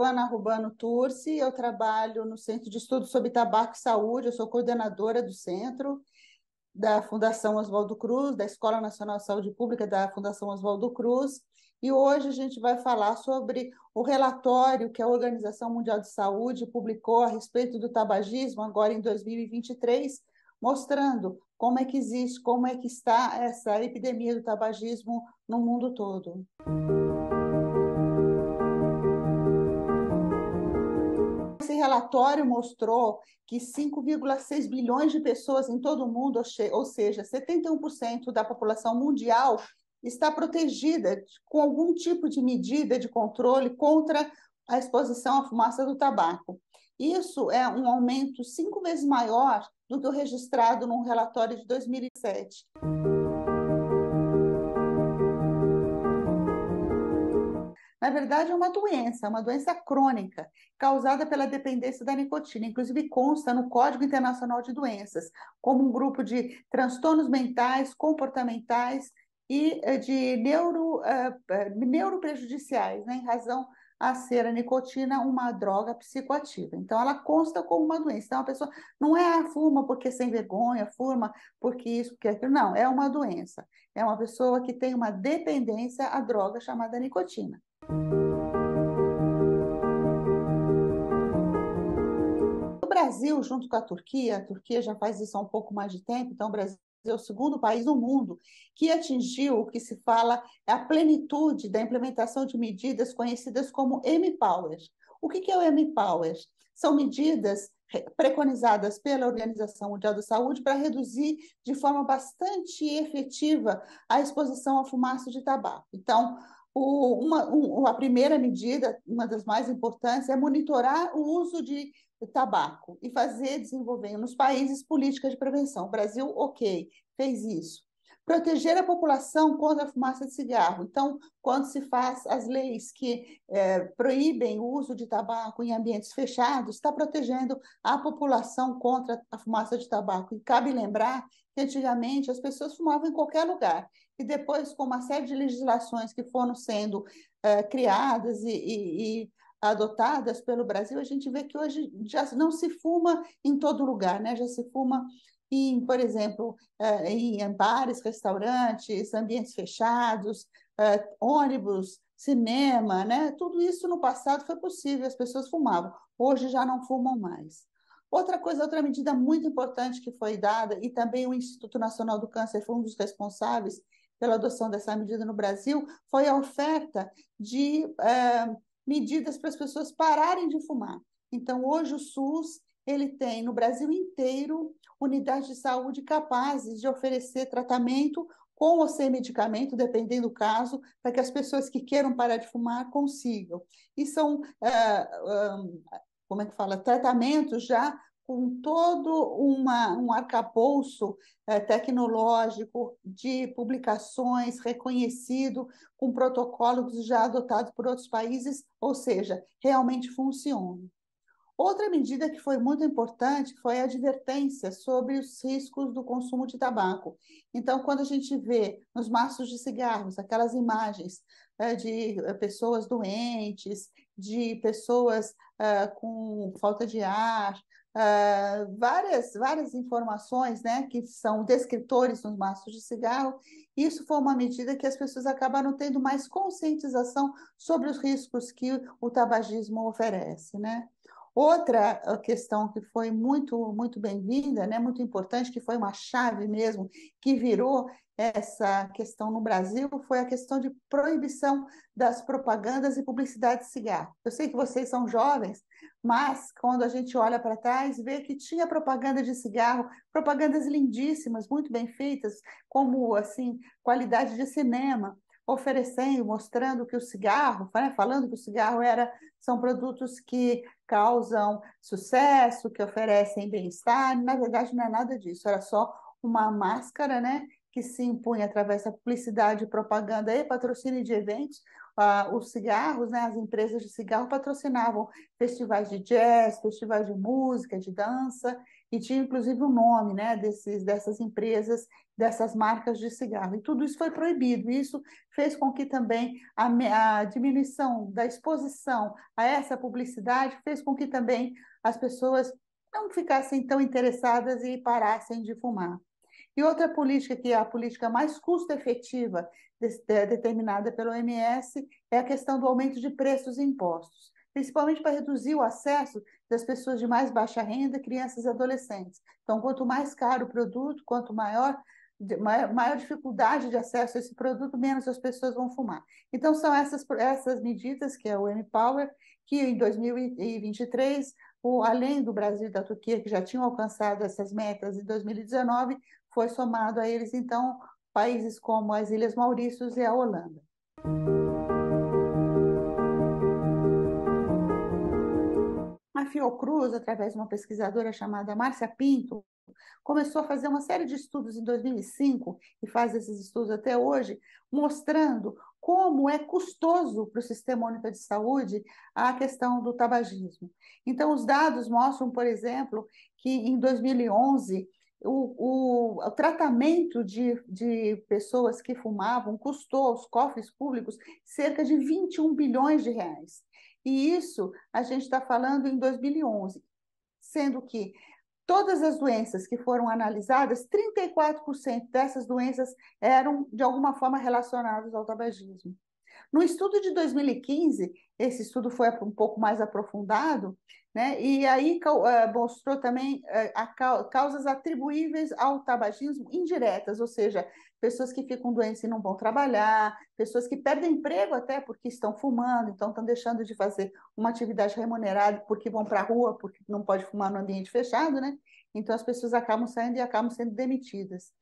Giovana Rubano Turci, eu trabalho no Centro de Estudos sobre Tabaco e Saúde, eu sou coordenadora do centro da Fundação Oswaldo Cruz, da Escola Nacional de Saúde Pública da Fundação Oswaldo Cruz, e hoje a gente vai falar sobre o relatório que a Organização Mundial de Saúde publicou a respeito do tabagismo agora em 2023, mostrando como é que existe, como é que está essa epidemia do tabagismo no mundo todo. relatório mostrou que 5,6 bilhões de pessoas em todo o mundo, ou seja, 71% da população mundial, está protegida com algum tipo de medida de controle contra a exposição à fumaça do tabaco. Isso é um aumento cinco vezes maior do que o registrado num relatório de 2007. Na verdade, é uma doença, é uma doença crônica, causada pela dependência da nicotina. Inclusive, consta no Código Internacional de Doenças, como um grupo de transtornos mentais, comportamentais e eh, de neuro, uh, neuroprejudiciais, né, em razão a ser a nicotina uma droga psicoativa. Então, ela consta como uma doença. Então, a pessoa não é ah, fuma porque é sem vergonha, fuma porque isso, porque aquilo. Não, é uma doença. É uma pessoa que tem uma dependência à droga chamada nicotina. O Brasil, junto com a Turquia, a Turquia já faz isso há um pouco mais de tempo, então o Brasil é o segundo país do mundo que atingiu o que se fala é a plenitude da implementação de medidas conhecidas como M-Powers. O que é o M-Powers? São medidas preconizadas pela Organização Mundial da Saúde para reduzir de forma bastante efetiva a exposição a fumaça de tabaco. Então, o, uma, um, a primeira medida, uma das mais importantes, é monitorar o uso de tabaco e fazer desenvolver nos países políticas de prevenção. O Brasil, ok, fez isso. Proteger a população contra a fumaça de cigarro. Então, quando se faz as leis que é, proíbem o uso de tabaco em ambientes fechados, está protegendo a população contra a fumaça de tabaco. E cabe lembrar que antigamente as pessoas fumavam em qualquer lugar e depois com uma série de legislações que foram sendo uh, criadas e, e, e, adotadas pelo Brasil, a gente vê que hoje já não se fuma em todo lugar, né? já se fuma em, por exemplo, uh, em bares, restaurantes, ambientes fechados, uh, ônibus, cinema, né? Tudo isso no passado foi possível, as pessoas fumavam. Hoje já não fumam mais. Outra coisa, outra medida muito importante que foi dada, e também o Instituto Nacional do Câncer foi um dos responsáveis, pela adoção dessa medida no Brasil foi a oferta de eh, medidas para as pessoas pararem de fumar. Então, hoje o SUS ele tem no Brasil inteiro unidades de saúde capazes de oferecer tratamento com ou sem medicamento, dependendo do caso, para que as pessoas que queiram parar de fumar consigam. E são, uh, eh, um, ah, como é que fala, tratamentos já com todo uma, um arcabouço eh, tecnológico de publicações reconhecido, com protocolos já adotados por outros países, ou seja, realmente funciona. Outra medida que foi muito importante foi a advertência sobre os riscos do consumo de tabaco. Então, quando a gente vê nos maços de cigarros aquelas imagens eh, de eh, pessoas doentes, de pessoas com falta de ar, uh, várias, várias informações né, que são descritores nos maços de cigarro. Isso foi uma medida que as pessoas acabaram tendo mais conscientização sobre os riscos que o tabagismo oferece. Né? Outra questão que foi muito, muito bem-vinda, né, muito importante, que foi uma chave mesmo, que virou essa questão no Brasil, foi a questão de proibição das propagandas e publicidade de cigarro. Eu sei que vocês são jovens, mas quando a gente olha para trás, vê que tinha propaganda de cigarro, propagandas lindíssimas, muito bem feitas, como assim, qualidade de cinema oferecendo, mostrando que o cigarro, né, falando que o cigarro era, são produtos que causam sucesso, que oferecem bem-estar. Na verdade, não é nada disso, era só uma máscara, né? Que se impunha através da publicidade, propaganda e patrocínio de eventos os cigarros, né, as empresas de cigarro patrocinavam festivais de jazz, festivais de música, de dança, e tinha inclusive o nome né, desses, dessas empresas, dessas marcas de cigarro. E tudo isso foi proibido. Isso fez com que também a, a diminuição da exposição a essa publicidade fez com que também as pessoas não ficassem tão interessadas e parassem de fumar. E outra política, que é a política mais custo-efetiva determinada pelo OMS, é a questão do aumento de preços e impostos, principalmente para reduzir o acesso das pessoas de mais baixa renda, crianças e adolescentes. Então, quanto mais caro o produto, quanto maior Maior, maior, dificuldade de acesso a esse produto, menos as pessoas vão fumar. Então, são essas, essas medidas, que é o M-Power, que em 2023, o, além do Brasil e da Turquia, que já tinham alcançado essas metas em 2019, foi somado a eles, então, países como as Ilhas Maurícios e a Holanda. A Fiocruz, através de uma pesquisadora chamada Márcia Pinto, começou a fazer uma série de estudos em 2005 e faz esses estudos até hoje, mostrando como é custoso para o Sistema Único de Saúde a questão do tabagismo. Então, os dados mostram, por exemplo, que em 2011 o, o, o, tratamento de, de pessoas que fumavam custou aos cofres públicos cerca de 21 bilhões de reais. E isso a gente está falando em 2011, sendo que todas as doenças que foram analisadas, 34% dessas doenças eram de alguma forma relacionadas ao tabagismo. No estudo de 2015, esse estudo foi um pouco mais aprofundado, né? E aí eh, mostrou também eh, causas atribuíveis ao tabagismo indiretas, ou seja, pessoas que ficam doentes e não vão trabalhar, pessoas que perdem emprego até porque estão fumando, então estão deixando de fazer uma atividade remunerada porque vão para a rua, porque não pode fumar no ambiente fechado, né? Então, as pessoas acabam saindo e acabam sendo demitidas.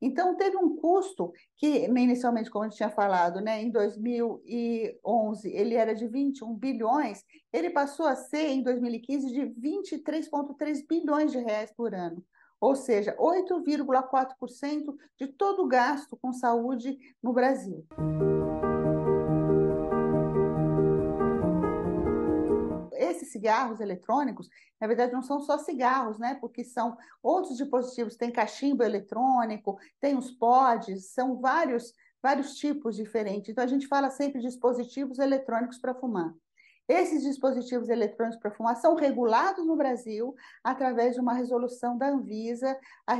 Então, teve um custo que, inicialmente, como a gente tinha falado, né, em 2011 ele era de 21 bilhões, ele passou a ser, em 2015, de 23,3 bilhões de reais por ano. Ou seja, 8,4% de todo o gasto com saúde no Brasil. esses cigarros eletrônicos, na verdade, não são só cigarros, né? Porque são outros dispositivos, tem cachimbo eletrônico, tem os pods, são vários, vários tipos diferentes. Então, a gente fala sempre de dispositivos eletrônicos para fumar. Esses dispositivos eletrônicos para fumar são regulados no Brasil através de uma resolução da Anvisa, a,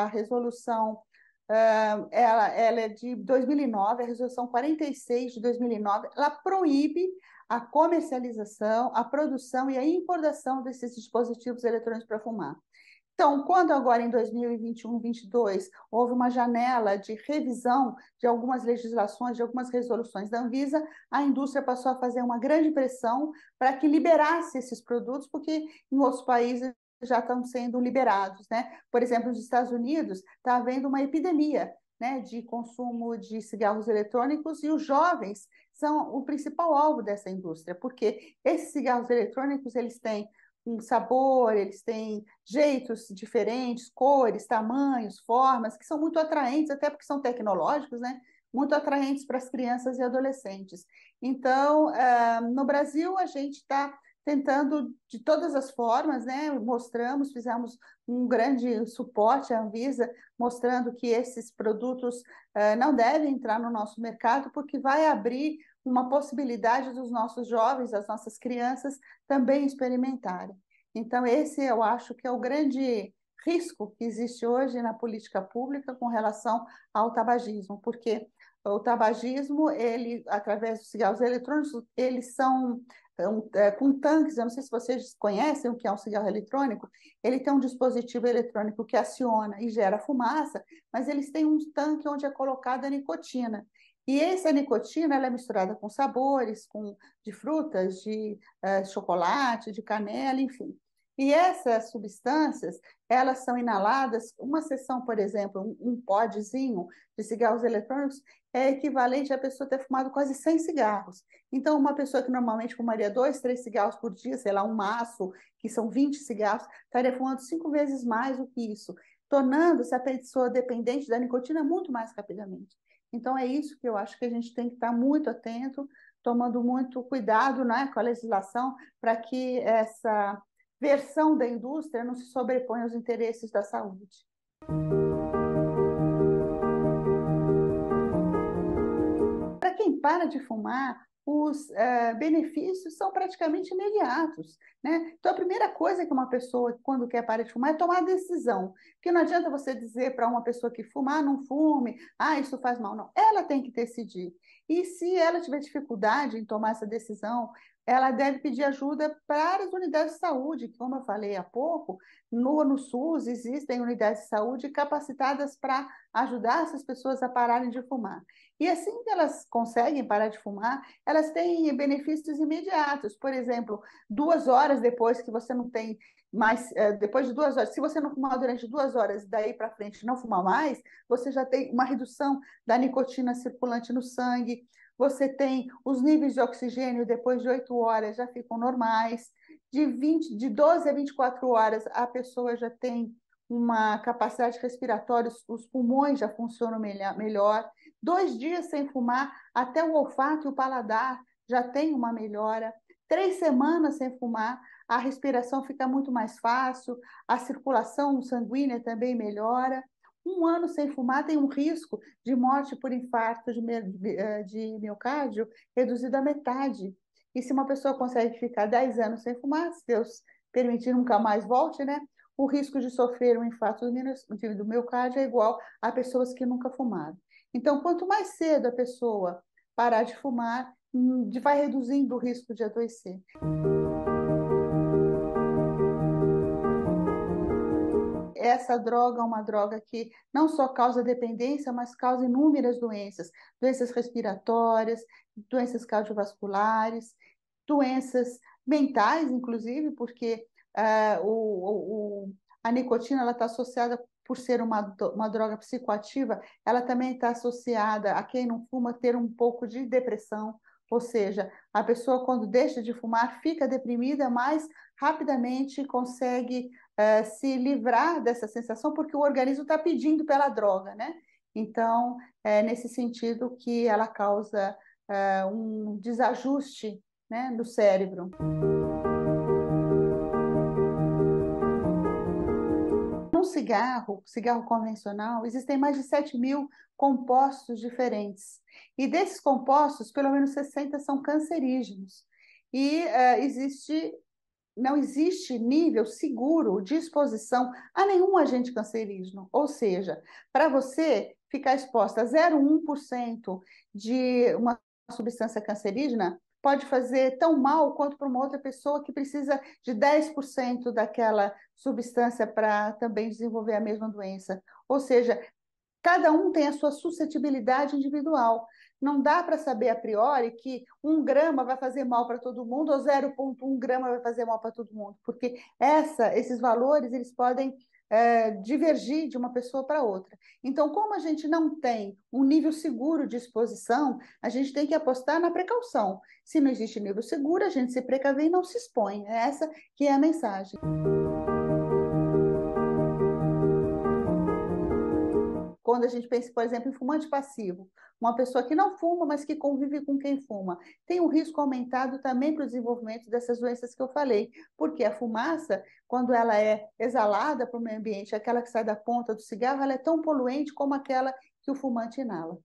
a resolução Uh, ela, ela, é de 2009, a resolução 46 de 2009, ela proíbe a comercialização, a produção e a importação desses dispositivos eletrônicos para fumar. Então, quando agora em 2021, 22 houve uma janela de revisão de algumas legislações, de algumas resoluções da Anvisa, a indústria passou a fazer uma grande pressão para que liberasse esses produtos, porque em outros países já estão sendo liberados, né? Por exemplo, nos Estados Unidos está havendo uma epidemia né, de consumo de cigarros eletrônicos e os jovens são o principal alvo dessa indústria, porque esses cigarros eletrônicos eles têm um sabor, eles têm jeitos diferentes, cores, tamanhos, formas que são muito atraentes, até porque são tecnológicos, né? Muito atraentes para as crianças e adolescentes. Então, eh, no Brasil, a gente está tentando de todas as formas, né? Mostramos, fizemos um grande suporte à Anvisa, mostrando que esses produtos eh, não devem entrar no nosso mercado, porque vai abrir uma possibilidade dos nossos jovens, das nossas crianças também experimentarem. Então, esse eu acho que é o grande risco que existe hoje na política pública com relação ao tabagismo, porque o tabagismo, ele, através dos cigarros eletrônicos, eles são então, é, com tanques, eu não sei se vocês conhecem o que é um cigarro eletrônico, ele tem um dispositivo eletrônico que aciona e gera fumaça, mas eles têm um tanque onde é colocada a nicotina. E essa nicotina ela é misturada com sabores, com de frutas, de é, chocolate, de canela, enfim. E essas substâncias, elas são inaladas, uma sessão, por exemplo, um, um podzinho de cigarros eletrônicos é equivalente à pessoa ter fumado quase 100 cigarros. Então, uma pessoa que normalmente fumaria dois, três cigarros por dia, sei lá, um maço, que são 20 cigarros, estaria fumando cinco vezes mais do que isso, tornando-se a pessoa dependente da nicotina muito mais rapidamente. Então, é isso que eu acho que a gente tem que estar muito atento, tomando muito cuidado né, com a legislação para que essa versão da indústria não se sobrepõe aos interesses da saúde. Para quem para de fumar, os uh, benefícios são praticamente imediatos. Né? Então, a primeira coisa que uma pessoa, quando quer parar de fumar, é tomar a decisão. Porque não adianta você dizer para uma pessoa que fumar, não fume, ah, isso faz mal. Não, ela tem que decidir. E se ela tiver dificuldade em tomar essa decisão, ela deve pedir ajuda para as unidades de saúde, como eu falei há pouco, no, no SUS existem unidades de saúde capacitadas para ajudar essas pessoas a pararem de fumar. E assim que elas conseguem parar de fumar, elas têm benefícios imediatos. Por exemplo, duas horas depois que você não tem mais, é, depois de duas horas, se você não fumar durante duas horas e daí para frente não fumar mais, você já tem uma redução da nicotina circulante no sangue, você tem os níveis de oxigênio depois de 8 horas já ficam normais, de, 20, de 12 a 24 horas a pessoa já tem uma capacidade respiratória, os pulmões já funcionam melhor. Dois dias sem fumar, até o olfato e o paladar já tem uma melhora. Três semanas sem fumar, a respiração fica muito mais fácil, a circulação sanguínea também melhora. Um ano sem fumar tem um risco de morte por infarto de, eh, de miocárdio reduzido à metade. E se uma pessoa consegue ficar 10 anos sem fumar, se Deus permitir nunca mais volte, né? O risco de sofrer um infarto do miocárdio é igual a pessoas que nunca fumaram. Então, quanto mais cedo a pessoa parar de fumar, hum, vai reduzindo o risco de adoecer. essa droga é uma droga que não só causa dependência, mas causa inúmeras doenças, doenças respiratórias, doenças cardiovasculares, doenças mentais, inclusive, porque uh, o, o, a nicotina está associada por ser uma, uma droga psicoativa, ela também está associada a quem não fuma ter um pouco de depressão, ou seja, a pessoa quando deixa de fumar fica deprimida, mas rapidamente consegue eh, se livrar dessa sensação, porque o organismo está pedindo pela droga, né? Então, é nesse sentido que ela causa eh, um desajuste né, no cérebro. No cigarro, cigarro convencional, existem mais de 7 mil compostos diferentes. E desses compostos, pelo menos 60 são cancerígenos. E uh, existe não existe nível seguro de exposição a nenhum agente cancerígeno. Ou seja, para você ficar exposta a 0,1% de uma substância cancerígena, pode fazer tão mal quanto para uma outra pessoa que precisa de 10% daquela substância para também desenvolver a mesma doença. Ou seja, cada um tem a sua suscetibilidade individual. Não dá para saber a priori que um grama vai fazer mal para todo mundo ou 0,1 grama vai fazer mal para todo mundo, porque essa, esses valores eles podem é, divergir de uma pessoa para outra. Então, como a gente não tem um nível seguro de exposição, a gente tem que apostar na precaução. Se não existe nível seguro, a gente se precave e não se expõe. É essa que é a mensagem. Quando a gente pensa, por exemplo, em fumante passivo, uma pessoa que não fuma, mas que convive com quem fuma, tem um risco aumentado também para o desenvolvimento dessas doenças que eu falei, porque a fumaça, quando ela é exalada para o meio ambiente, aquela que sai da ponta do cigarro, ela é tão poluente como aquela que o fumante inala.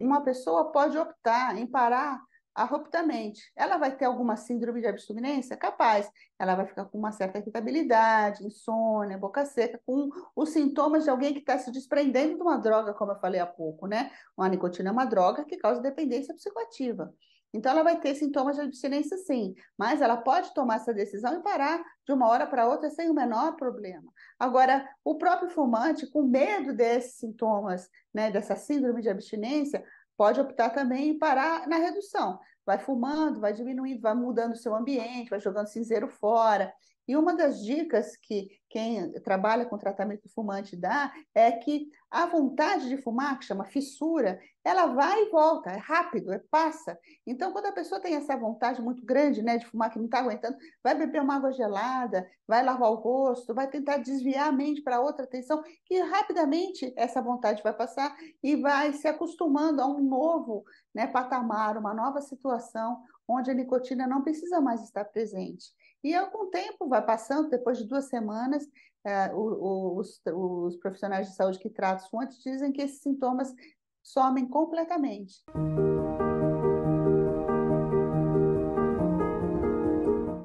Uma pessoa pode optar em parar abruptamente. Ela vai ter alguma síndrome de abstinência? Capaz. Ela vai ficar com uma certa irritabilidade, insônia, boca seca, com os sintomas de alguém que está se desprendendo de uma droga, como eu falei há pouco, né? A nicotina é uma droga que causa dependência psicoativa. Então, ela vai ter sintomas de abstinência, sim, mas ela pode tomar essa decisão e parar de uma hora para outra sem o menor problema. Agora, o próprio fumante, com medo desses sintomas, né, dessa síndrome de abstinência, pode optar também em parar na redução. Vai fumando, vai diminuindo, vai mudando o seu ambiente, vai jogando cinzeiro fora. E uma das dicas que quem trabalha com tratamento fumante dá, é que a vontade de fumar, que chama fissura, ela vai e volta, é rápido, é passa. Então, quando a pessoa tem essa vontade muito grande, né, de fumar que não está aguentando, vai beber uma água gelada, vai lavar o rosto, vai tentar desviar a mente para outra atenção, que rapidamente essa vontade vai passar e vai se acostumando a um novo, né, patamar, uma nova situação onde a nicotina não precisa mais estar presente. E algum tempo vai passando, depois de duas semanas sintomas, é, os, os, profissionais de saúde que tratam os fontes dizem que esses sintomas somem completamente.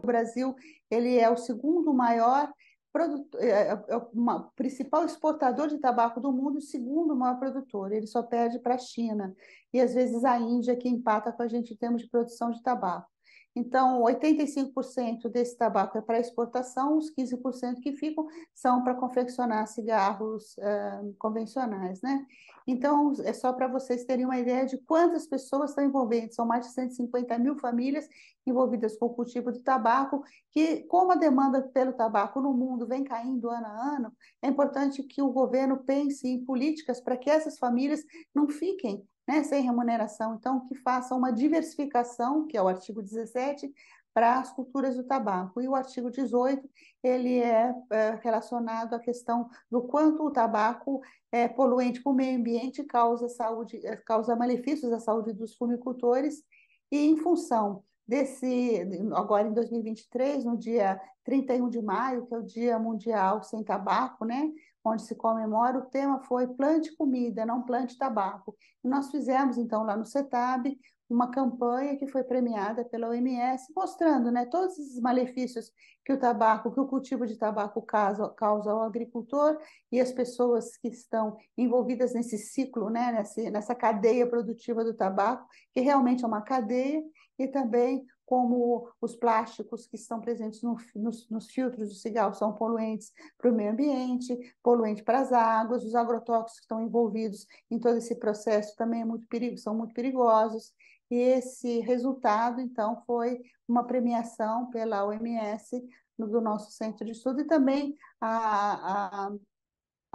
O Brasil ele é o segundo maior produtor, é, é uma, é principal exportador de tabaco do mundo, segundo maior produtor. Ele só perde para a China e às vezes a Índia que empata com a gente em termos de produção de tabaco. Então, 85% desse tabaco é para exportação, os 15% que ficam são para confeccionar cigarros uh, convencionais, né? Então, é só para vocês terem uma ideia de quantas pessoas estão envolvidas. São mais de 150 mil famílias envolvidas com o cultivo de tabaco, que, como a demanda pelo tabaco no mundo vem caindo ano a ano, é importante que o governo pense em políticas para que essas famílias não fiquem né, sem remuneração. Então, que faça uma diversificação, que é o artigo 17, para as culturas do tabaco. E o artigo 18, ele é, é relacionado à questão do quanto o tabaco é poluente para o meio ambiente, causa, saúde, é, causa malefícios à saúde dos fumicultores, e em função desse, agora em 2023, no dia 31 de maio, que é o Dia Mundial Sem Tabaco, né? onde se comemora, o tema foi Plante Comida, não Plante Tabaco. E nós fizemos, então, lá no CETAB, uma campanha que foi premiada pela OMS, mostrando né, todos os malefícios que o tabaco, que o cultivo de tabaco causa, causa ao agricultor e as pessoas que estão envolvidas nesse ciclo, né, nessa, nessa cadeia produtiva do tabaco, que realmente é uma cadeia, e também como os plásticos que estão presentes no, nos, nos, filtros do cigarro são poluentes para o meio ambiente, poluente para as águas, os agrotóxicos que estão envolvidos em todo esse processo também é muito perigo, são muito perigosos. E esse resultado, então, foi uma premiação pela OMS do nosso centro de estudo e também a, a, a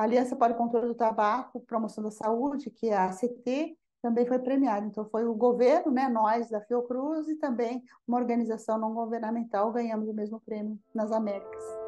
Aliança para o Controle do Tabaco, Promoção da Saúde, que é a ACT, também foi premiado. Então, foi o governo, né, nós da Fiocruz e também uma organização não governamental ganhamos o mesmo prêmio nas Américas.